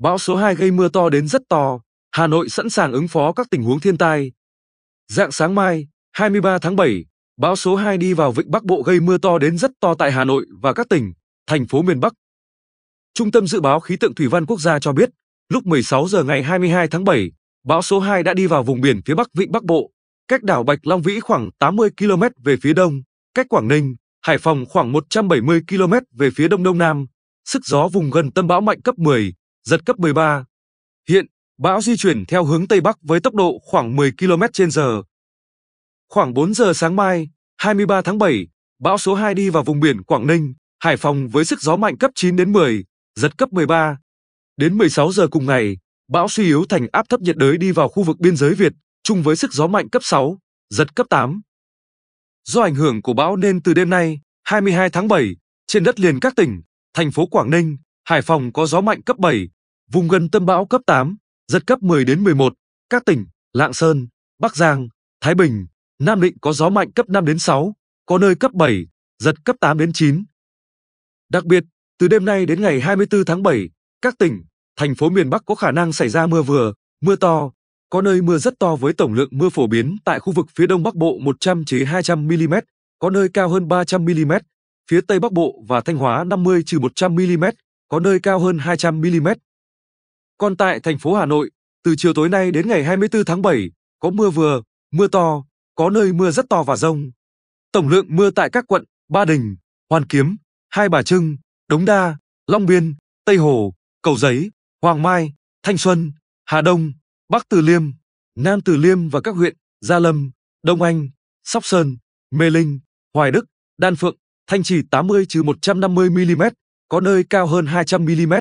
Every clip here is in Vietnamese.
Bão số 2 gây mưa to đến rất to, Hà Nội sẵn sàng ứng phó các tình huống thiên tai. Dạng sáng mai, 23 tháng 7, bão số 2 đi vào vịnh Bắc Bộ gây mưa to đến rất to tại Hà Nội và các tỉnh, thành phố miền Bắc. Trung tâm dự báo khí tượng thủy văn quốc gia cho biết, lúc 16 giờ ngày 22 tháng 7, bão số 2 đã đi vào vùng biển phía Bắc vịnh Bắc Bộ, cách đảo Bạch Long Vĩ khoảng 80 km về phía đông, cách Quảng Ninh, Hải Phòng khoảng 170 km về phía đông đông nam. Sức gió vùng gần tâm bão mạnh cấp 10, giật cấp 13. Hiện, bão di chuyển theo hướng Tây Bắc với tốc độ khoảng 10 km/h. Khoảng 4 giờ sáng mai, 23 tháng 7, bão số 2 đi vào vùng biển Quảng Ninh, Hải Phòng với sức gió mạnh cấp 9 đến 10, giật cấp 13. Đến 16 giờ cùng ngày, bão suy yếu thành áp thấp nhiệt đới đi vào khu vực biên giới Việt, chung với sức gió mạnh cấp 6, giật cấp 8. Do ảnh hưởng của bão nên từ đêm nay, 22 tháng 7, trên đất liền các tỉnh, thành phố Quảng Ninh, Hải Phòng có gió mạnh cấp 7, vùng gần tâm bão cấp 8, giật cấp 10 đến 11. Các tỉnh Lạng Sơn, Bắc Giang, Thái Bình, Nam Định có gió mạnh cấp 5 đến 6, có nơi cấp 7, giật cấp 8 đến 9. Đặc biệt, từ đêm nay đến ngày 24 tháng 7, các tỉnh, thành phố miền Bắc có khả năng xảy ra mưa vừa, mưa to, có nơi mưa rất to với tổng lượng mưa phổ biến tại khu vực phía Đông Bắc Bộ 100 200 mm, có nơi cao hơn 300 mm, phía Tây Bắc Bộ và Thanh Hóa 50 100 mm, có nơi cao hơn 200 mm. Còn tại thành phố Hà Nội, từ chiều tối nay đến ngày 24 tháng 7, có mưa vừa, mưa to, có nơi mưa rất to và rông. Tổng lượng mưa tại các quận Ba Đình, Hoàn Kiếm, Hai Bà Trưng, Đống Đa, Long Biên, Tây Hồ, Cầu Giấy, Hoàng Mai, Thanh Xuân, Hà Đông, Bắc Từ Liêm, Nam Từ Liêm và các huyện Gia Lâm, Đông Anh, Sóc Sơn, Mê Linh, Hoài Đức, Đan Phượng, Thanh Trì 80 150 mm có nơi cao hơn 200 mm.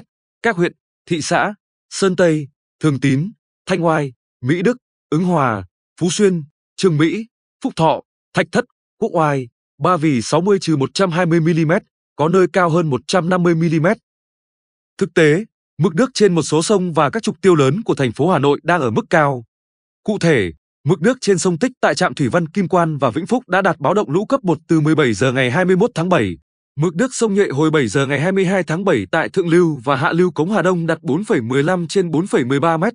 Các huyện, thị xã, Sơn Tây, Thường Tín, Thanh Oai, Mỹ Đức, Ứng Hòa, Phú Xuyên, Trường Mỹ, Phúc Thọ, Thạch Thất, Quốc Oai, Ba Vì 60 trừ 120 mm, có nơi cao hơn 150 mm. Thực tế, mực nước trên một số sông và các trục tiêu lớn của thành phố Hà Nội đang ở mức cao. Cụ thể, mực nước trên sông Tích tại trạm thủy văn Kim Quan và Vĩnh Phúc đã đạt báo động lũ cấp 1 từ 17 giờ ngày 21 tháng 7. Mực nước sông Nhuệ hồi 7 giờ ngày 22 tháng 7 tại Thượng Lưu và Hạ Lưu Cống Hà Đông đạt 4,15 trên 4,13 mét.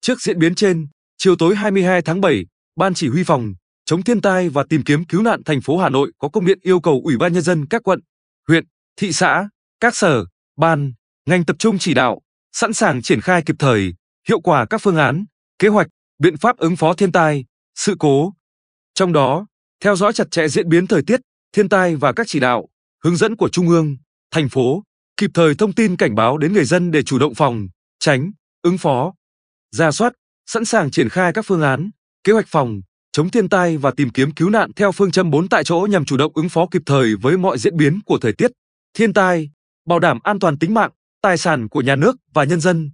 Trước diễn biến trên, chiều tối 22 tháng 7, Ban Chỉ huy phòng chống thiên tai và tìm kiếm cứu nạn thành phố Hà Nội có công điện yêu cầu Ủy ban nhân dân các quận, huyện, thị xã, các sở, ban, ngành tập trung chỉ đạo, sẵn sàng triển khai kịp thời, hiệu quả các phương án, kế hoạch, biện pháp ứng phó thiên tai, sự cố. Trong đó, theo dõi chặt chẽ diễn biến thời tiết, thiên tai và các chỉ đạo, hướng dẫn của trung ương, thành phố, kịp thời thông tin cảnh báo đến người dân để chủ động phòng, tránh, ứng phó, ra soát, sẵn sàng triển khai các phương án, kế hoạch phòng, chống thiên tai và tìm kiếm cứu nạn theo phương châm 4 tại chỗ nhằm chủ động ứng phó kịp thời với mọi diễn biến của thời tiết, thiên tai, bảo đảm an toàn tính mạng, tài sản của nhà nước và nhân dân.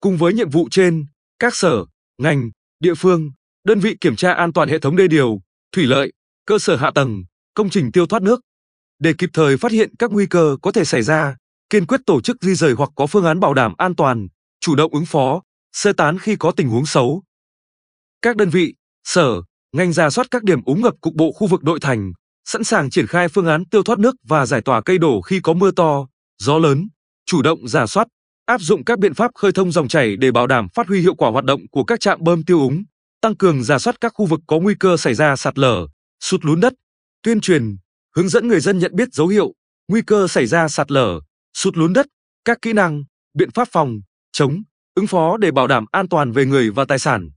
Cùng với nhiệm vụ trên, các sở, ngành, địa phương, đơn vị kiểm tra an toàn hệ thống đê điều, thủy lợi, cơ sở hạ tầng, công trình tiêu thoát nước. Để kịp thời phát hiện các nguy cơ có thể xảy ra, kiên quyết tổ chức di rời hoặc có phương án bảo đảm an toàn, chủ động ứng phó, sơ tán khi có tình huống xấu. Các đơn vị, sở, ngành ra soát các điểm úng ngập cục bộ khu vực nội thành, sẵn sàng triển khai phương án tiêu thoát nước và giải tỏa cây đổ khi có mưa to, gió lớn, chủ động giả soát, áp dụng các biện pháp khơi thông dòng chảy để bảo đảm phát huy hiệu quả hoạt động của các trạm bơm tiêu úng, tăng cường giả soát các khu vực có nguy cơ xảy ra sạt lở, sụt lún đất, tuyên truyền, hướng dẫn người dân nhận biết dấu hiệu, nguy cơ xảy ra sạt lở, sụt lún đất, các kỹ năng, biện pháp phòng, chống, ứng phó để bảo đảm an toàn về người và tài sản.